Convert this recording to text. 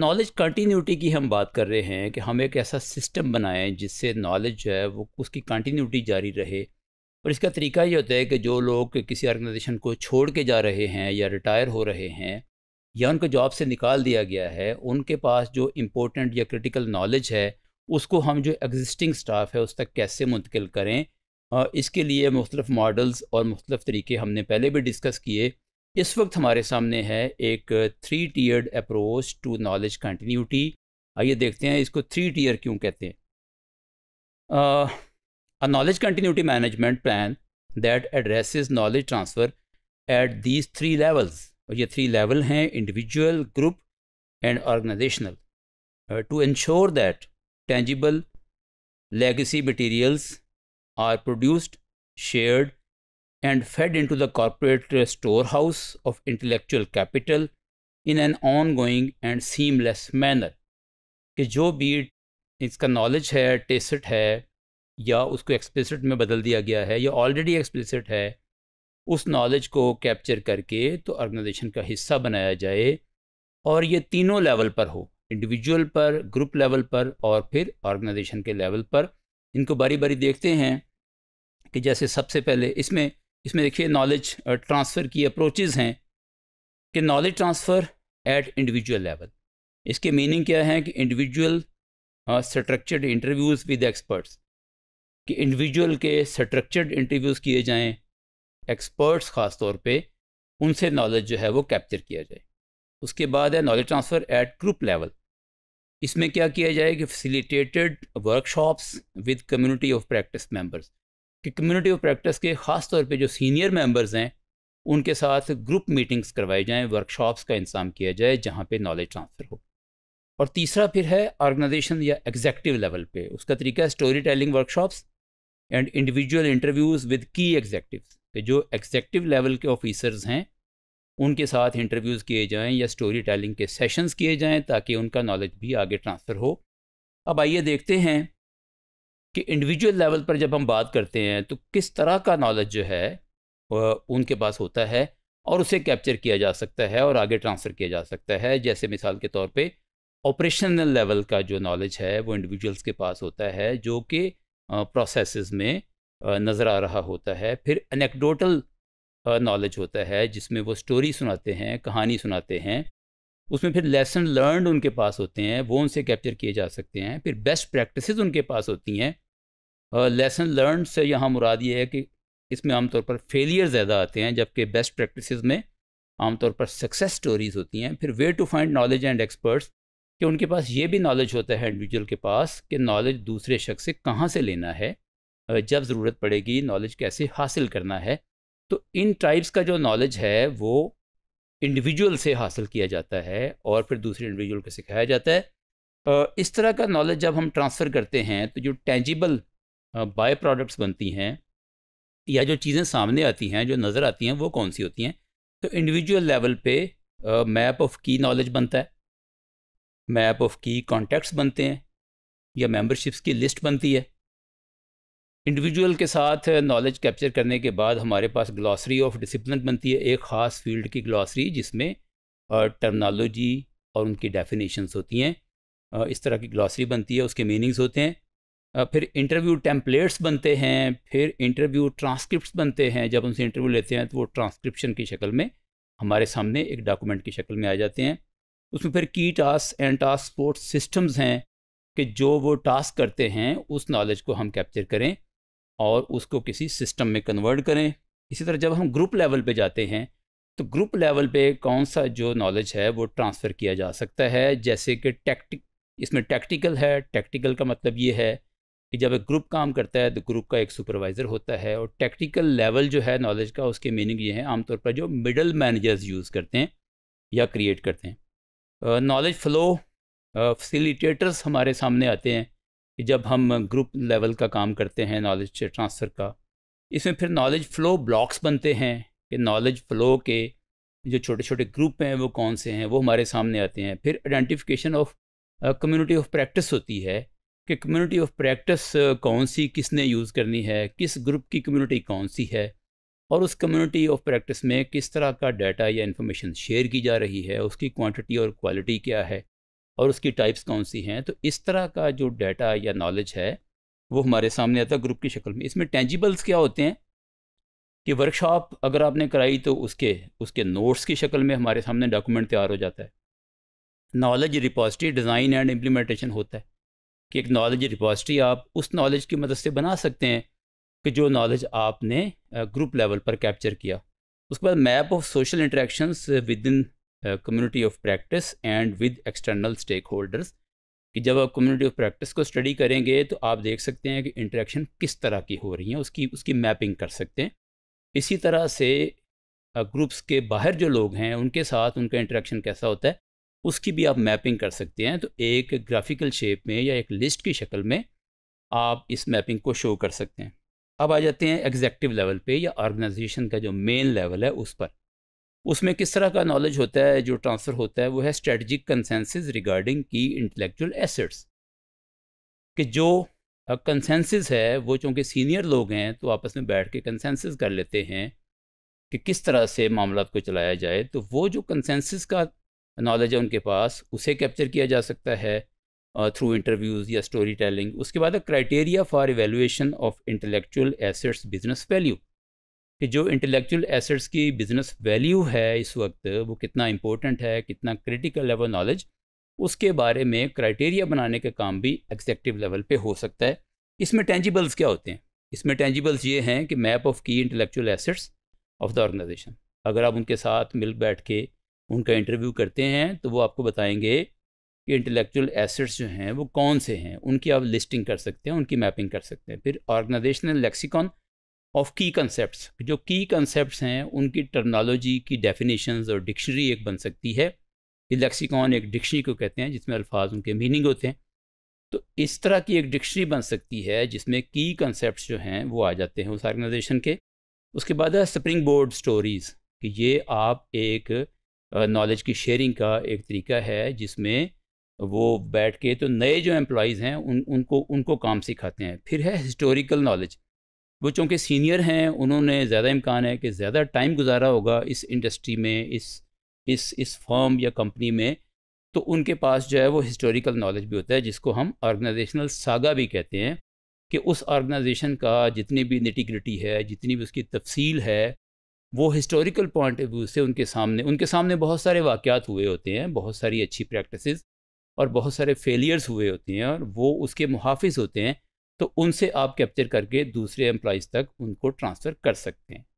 Knowledge continuity की हम बात कर रहे हैं कि हम एक ऐसा सिस्टम बनाएं जिससे नॉलेज जो है वो उसकी कंटिन्यूटी जारी रहे और इसका तरीका ये होता है कि जो लोग किसी ऑर्गेनाइजेशन को छोड़ के जा रहे हैं या रिटायर हो रहे हैं या उनको जॉब से निकाल दिया गया है उनके पास जो इम्पोर्टेंट या क्रिटिकल नॉलेज है उसको हम जो एग्जिस्टिंग स्टाफ है उस तक कैसे मुंतकिल करें इसके लिए मुख्तफ मॉडल्स और मुख्तफ तरीके हमने पहले भी डिस्कस किए इस वक्त हमारे सामने है एक three tiered approach to knowledge continuity आइए देखते हैं इसको थ्री टीयर क्यों कहते हैं a knowledge continuity management plan that address knowledge transfer at these three levels और ये थ्री लेवल हैं individual group and organisational to ensure that tangible legacy materials are produced shared and fed into the corporate storehouse of intellectual capital in an ongoing and seamless manner. कि जो भी इसका knowledge है टेसट है या उसको explicit में बदल दिया गया है या ऑलरेडी एक्सप्लिसिट है उस नॉलेज को कैप्चर करके तो ऑर्गेनाइजेशन का हिस्सा बनाया जाए और ये तीनों लेवल पर हो इंडिविजुअल पर ग्रुप लेवल पर और फिर ऑर्गेनाइजेशन के लेवल पर इनको बारी बारी देखते हैं कि जैसे सबसे पहले इसमें इसमें देखिए नॉलेज ट्रांसफ़र की अप्रोचेज़ हैं कि knowledge transfer at individual level इसके मीनिंग क्या है कि individual structured interviews with experts कि इंडिविजुअल के स्ट्रक्चर्ड इंटरव्यूज़ किए जाएं एक्सपर्ट्स ख़ास तौर पे उनसे नॉलेज जो है वो कैप्चर किया जाए उसके बाद है knowledge transfer at group level इसमें क्या किया जाए कि facilitated workshops with community of practice members कि कम्युनिटी ऑफ प्रैक्टिस के ख़ास तौर पे जो सीनियर मेंबर्स हैं उनके साथ ग्रुप मीटिंग्स करवाई जाएं वर्कशॉप्स का इंतजाम किया जाए जहाँ पे नॉलेज ट्रांसफ़र हो और तीसरा फिर है ऑर्गेनाइजेशन या एग्जैक्टिव लेवल पे उसका तरीका है story telling workshops and individual interviews with key executive कि जो एग्जैक्टिव लेवल के ऑफिसर्स हैं उनके साथ इंटरव्यूज़ किए जाएँ या स्टोरी टेलिंग के सेशंस किए जाएँ ताकि उनका नॉलेज भी आगे ट्रांसफ़र हो अब आइए देखते हैं कि इंडिविजुअल लेवल पर जब हम बात करते हैं तो किस तरह का नॉलेज जो है उनके पास होता है और उसे कैप्चर किया जा सकता है और आगे ट्रांसफ़र किया जा सकता है जैसे मिसाल के तौर पे ऑपरेशनल लेवल का जो नॉलेज है वो इंडिविजुअल्स के पास होता है जो कि प्रोसेस में नज़र आ रहा होता है फिर अनेकडोटल नॉलेज होता है जिसमें वो स्टोरी सुनाते हैं कहानी सुनाते हैं उसमें फिर लेसन लर्नड उनके पास होते हैं वो उनसे कैप्चर किए जा सकते हैं फिर बेस्ट प्रैक्टिसेस उनके पास होती हैं लेसन लर्न से यहाँ मुराद ये है कि इसमें आमतौर पर फेलियर ज़्यादा आते हैं जबकि बेस्ट प्रैक्टिस में आमतौर पर सक्सेस स्टोरीज होती हैं फिर way to find knowledge and experts कि उनके पास ये भी नॉलेज होता है इंडिविजुअल के पास कि नॉलेज दूसरे शख्स से कहाँ से लेना है जब ज़रूरत पड़ेगी नॉलेज कैसे हासिल करना है तो इन टाइप्स का जो नॉलेज है वो इंडिविजुअल से हासिल किया जाता है और फिर दूसरे इंडिविजुअल को सिखाया जाता है इस तरह का नॉलेज जब हम ट्रांसफ़र करते हैं तो जो टेंजिबल बाय प्रोडक्ट्स बनती हैं या जो चीज़ें सामने आती हैं जो नज़र आती हैं वो कौन सी होती हैं तो इंडिविजुअल लेवल पे मैप ऑफ की नॉलेज बनता है मैप ऑफ की कॉन्टैक्ट्स बनते हैं या मेंबरशिप्स की लिस्ट बनती है इंडिविजुअल के साथ नॉलेज कैप्चर करने के बाद हमारे पास ग्लॉसरी ऑफ डिसिप्लिन बनती है एक ख़ास फील्ड की ग्लॉसरी जिसमें टर्मनोलॉजी और उनकी डेफिनेशंस होती हैं इस तरह की ग्लॉसरी बनती है उसके मीनिंग्स होते हैं फिर इंटरव्यू टेम्पलेट्स बनते हैं फिर इंटरव्यू ट्रांसक्रिप्ट बनते हैं जब उनसे इंटरव्यू लेते हैं तो वो ट्रांसक्रिप्शन की शक्ल में हमारे सामने एक डॉक्यूमेंट की शक्ल में आ जाते हैं उसमें फिर key task and task support systems हैं कि जो वो टास्क करते हैं उस नॉलेज को हम कैप्चर करें और उसको किसी सिस्टम में कन्वर्ट करें इसी तरह जब हम ग्रुप लेवल पर जाते हैं तो ग्रुप लेवल पर कौन सा जो नॉलेज है वो ट्रांसफ़र किया जा सकता है जैसे कि टैक्टिक इसमें टैक्टिकल है टैक्टिकल का मतलब ये है कि जब एक ग्रुप काम करता है तो ग्रुप का एक सुपरवाइज़र होता है और टेक्निकल लेवल जो है नॉलेज का उसके मीनिंग ये है आमतौर पर जो मिडल मैनेजर्स यूज़ करते हैं या क्रिएट करते हैं नॉलेज फ्लो फैसिलिटेटर्स हमारे सामने आते हैं कि जब हम ग्रुप लेवल का काम करते हैं नॉलेज ट्रांसफ़र का इसमें फिर नॉलेज फ़्लो ब्लॉक्स बनते हैं कि नॉलेज फ़्लो के जो छोटे छोटे ग्रुप हैं वो कौन से हैं वो हमारे सामने आते हैं फिर identification of community of practice होती है कि कम्युनिटी ऑफ प्रैक्टिस कौन सी किसने यूज़ करनी है किस ग्रुप की कम्युनिटी कौन सी है और उस कम्युनिटी ऑफ प्रैक्टिस में किस तरह का डाटा या इन्फॉर्मेशन शेयर की जा रही है उसकी क्वांटिटी और क्वालिटी क्या है और उसकी टाइप्स कौन सी हैं तो इस तरह का जो डाटा या नॉलेज है वो हमारे सामने आता है ग्रुप की शक्ल में इसमें टेंजिबल्स क्या होते हैं कि वर्कशॉप अगर आपने कराई तो उसके उसके नोट्स की शक्ल में हमारे सामने डॉक्यूमेंट तैयार हो जाता है knowledge repository design and implementation होता है कि एक नॉलेज रिपॉजिटरी आप उस नॉलेज की मदद से बना सकते हैं कि जो नॉलेज आपने ग्रुप लेवल पर कैप्चर किया उसके बाद map of social interactions with in community of practice and with external stakeholders कि जब आप कम्युनिटी ऑफ प्रैक्टिस को स्टडी करेंगे तो आप देख सकते हैं कि इंटरेक्शन किस तरह की हो रही है उसकी उसकी मैपिंग कर सकते हैं इसी तरह से ग्रुप्स के बाहर जो लोग हैं उनके साथ उनका इंटरेक्शन कैसा होता है उसकी भी आप मैपिंग कर सकते हैं तो एक ग्राफिकल शेप में या एक लिस्ट की शक्ल में आप इस मैपिंग को शो कर सकते हैं अब आ जाते हैं एग्जैक्टिव लेवल पे या ऑर्गेनाइजेशन का जो मेन लेवल है उस पर उसमें किस तरह का नॉलेज होता है जो ट्रांसफ़र होता है वो है strategic consensus regarding key intellectual assets कि जो कंसेंसिस है वो चूँकि सीनियर लोग हैं तो आपस में बैठ के कंसेंसिस कर लेते हैं कि किस तरह से मामला को चलाया जाए तो वो जो कंसेंसिस का नॉलेज है उनके पास उसे कैप्चर किया जा सकता है थ्रू इंटरव्यूज़ या स्टोरी टेलिंग उसके बाद criteria for evaluation of intellectual assets business value कि जो इंटेलेक्चुअल एसेट्स की बिजनेस वैल्यू है इस वक्त वो कितना इंपॉर्टेंट है कितना क्रिटिकल है वो नॉलेज उसके बारे में क्राइटेरिया बनाने का काम भी एग्जेक्टिव लेवल पे हो सकता है इसमें टेंजिबल्स क्या होते हैं इसमें टेंजिबल्स ये हैं कि map of key intellectual assets of the organisation अगर आप उनके साथ मिल बैठ के उनका इंटरव्यू करते हैं तो वो आपको बताएंगे कि इंटेलेक्चुअल एसेट्स जो हैं वो कौन से हैं उनकी आप लिस्टिंग कर सकते हैं उनकी मैपिंग कर सकते हैं फिर organisational lexicon of key concepts जो की कंसेप्ट्स हैं उनकी टर्नोलॉजी की डेफिनेशन और डिक्शनरी एक बन सकती है ये लेक्सिकॉन एक डिक्शनरी को कहते हैं जिसमें अल्फाज उनके मीनिंग होते हैं तो इस तरह की एक डिक्शनरी बन सकती है जिसमें की कंसेप्ट जो हैं वो आ जाते हैं उस ऑर्गेनाइजेशन के उसके बाद है स्प्रिंग बोर्ड स्टोरीज़ कि ये आप एक नॉलेज की शेयरिंग का एक तरीका है जिसमें वो बैठ के तो नए जो एम्प्लॉज़ हैं उन उनको उनको काम सिखाते हैं फिर है हिस्टोरिकल नॉलेज वो चूँकि सीनियर हैं उन्होंने ज़्यादा इम्कान है कि ज़्यादा टाइम गुजारा होगा इस इंडस्ट्री में इस इस इस फॉर्म या कंपनी में तो उनके पास जो है वो हिस्टोरिकल नॉलेज भी होता है जिसको हम ऑर्गेनाइजेशनल सागा भी कहते हैं कि उस ऑर्गेनाइजेशन का जितनी भी निटिग्रिटी है जितनी भी उसकी तफसील है वो हिस्टोरिकल पॉइंट ऑफ व्यू से उनके सामने उनके सामने बहुत सारे वाक़ात हुए होते हैं बहुत सारी अच्छी प्रैक्टिस और बहुत सारे फेलियर्स हुए होते हैं और वो उसके मुहाफ़ होते हैं तो उनसे आप कैप्चर करके दूसरे एम्प्लॉज़ तक उनको ट्रांसफ़र कर सकते हैं